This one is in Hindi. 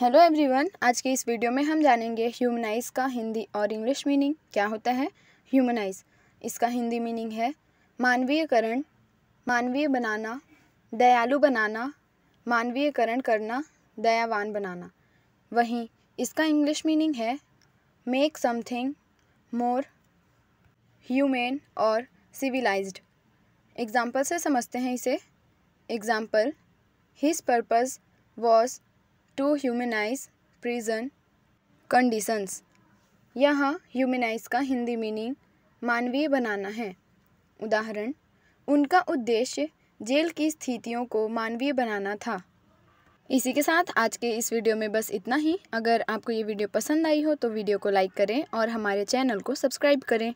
हेलो एवरीवन आज के इस वीडियो में हम जानेंगे ह्यूमनाइज का हिंदी और इंग्लिश मीनिंग क्या होता है ह्यूमनाइज इसका हिंदी मीनिंग है मानवीयकरण मानवीय बनाना दयालु बनाना मानवीयकरण करना दयावान बनाना वहीं इसका इंग्लिश मीनिंग है मेक समथिंग मोर ह्यूमेन और सिविलाइज्ड एग्ज़ाम्पल से समझते हैं इसे example his purpose was to humanize prison conditions यहाँ ह्यूमेनाइज का हिंदी मीनिंग मानवीय बनाना है उदाहरण उनका उद्देश्य जेल की स्थितियों को मानवीय बनाना था इसी के साथ आज के इस वीडियो में बस इतना ही अगर आपको ये वीडियो पसंद आई हो तो वीडियो को लाइक करें और हमारे चैनल को सब्सक्राइब करें